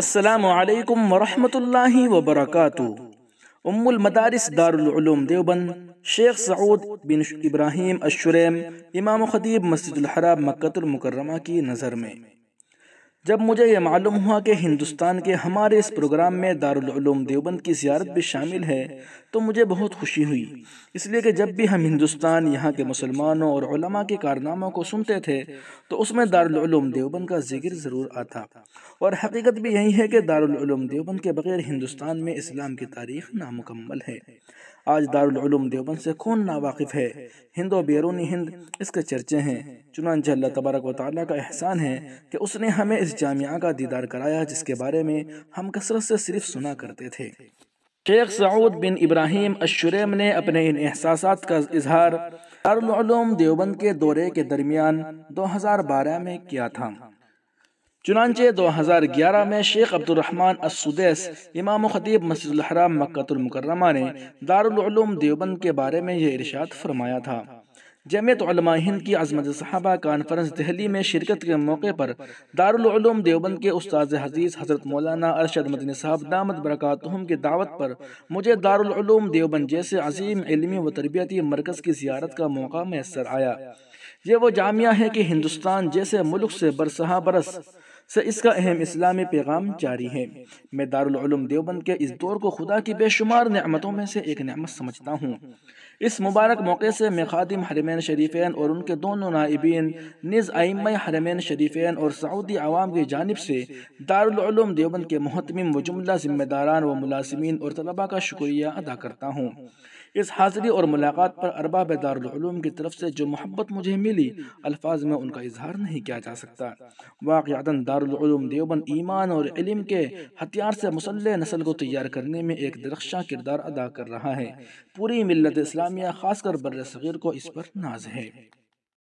السلام علیکم ورحمۃ اللہ وبرکاتہ ام المدارس دار العلوم دیوبند شیخ سعود بن ابراہیم الشریم امام و خدیب مسجد الحرام مکت المکرمہ کی نظر میں جب مجھے یہ معلوم ہوا کہ ہندوستان کے ہمارے اس پروگرام میں دار العلوم دیوبند کی زیارت بھی شامل ہے تو مجھے بہت خوشی ہوئی اس لیے کہ جب بھی ہم ہندوستان یہاں کے مسلمانوں اور علماء کے کارناموں کو سنتے تھے تو اس میں دار العلوم دیوبند کا ذکر ضرور آتا اور حقیقت بھی یہی ہے کہ دار العلوم دیوبند کے بغیر ہندوستان میں اسلام کی تاریخ نامکمل ہے آج دار العلوم دیوبند سے کون ناواقف ہے ہند و بیرونی ہند اس کے چرچے ہیں چنانچہ اللہ تبارک و تعالیٰ کا احسان ہے کہ اس نے ہمیں اس جامعہ کا دیدار کرایا جس کے بارے میں ہم کثرت سے صرف سنا کرتے تھے شیخ سعود بن ابراہیم الشریم نے اپنے ان احساسات کا اظہار داروم دیوبند کے دورے کے درمیان دو ہزار بارہ میں کیا تھا چنانچہ دو ہزار گیارہ میں شیخ عبد الرحمن السدیس امام خطیب مسجد الحرام مکت المکرمہ نے دار العلوم دیوبند کے بارے میں یہ ارشاد فرمایا تھا جمعیت علماء ہند کی عظمت صحابہ کانفرنس دہلی میں شرکت کے موقع پر دارالعلوم دیوبند کے استاذ حدیث حضرت مولانا ارشد مدنی صاحب دامت برکاتہم کی دعوت پر مجھے دارالعلوم دیوبند جیسے عظیم علمی و تربیتی مرکز کی زیارت کا موقع میسر آیا یہ وہ جامعہ ہے کہ ہندوستان جیسے ملک سے برسہ برس سے اس کا اہم اسلامی پیغام جاری ہے میں دار دیوبند کے اس دور کو خدا کی بے شمار نعمتوں میں سے ایک نعمت سمجھتا ہوں اس مبارک موقع سے میں خادم حرمین شریفین اور ان کے دونوں نائبین نز ائمہ حرمین شریفین اور سعودی عوام کی جانب سے دار دیوبند کے محتمم و جملہ ذمہ داران و ملازمین اور طلباء کا شکریہ ادا کرتا ہوں اس حاضری اور ملاقات پر ارباب دارالعلوم دار العلوم کی طرف سے جو محبت مجھے ملی الفاظ میں ان کا اظہار نہیں کیا جا سکتا واقعات عم دیوبند ایمان اور علم کے ہتھیار سے مسلح نسل کو تیار کرنے میں ایک درخشاں کردار ادا کر رہا ہے پوری ملت اسلامیہ خاص کر بر صغیر کو اس پر ناز ہے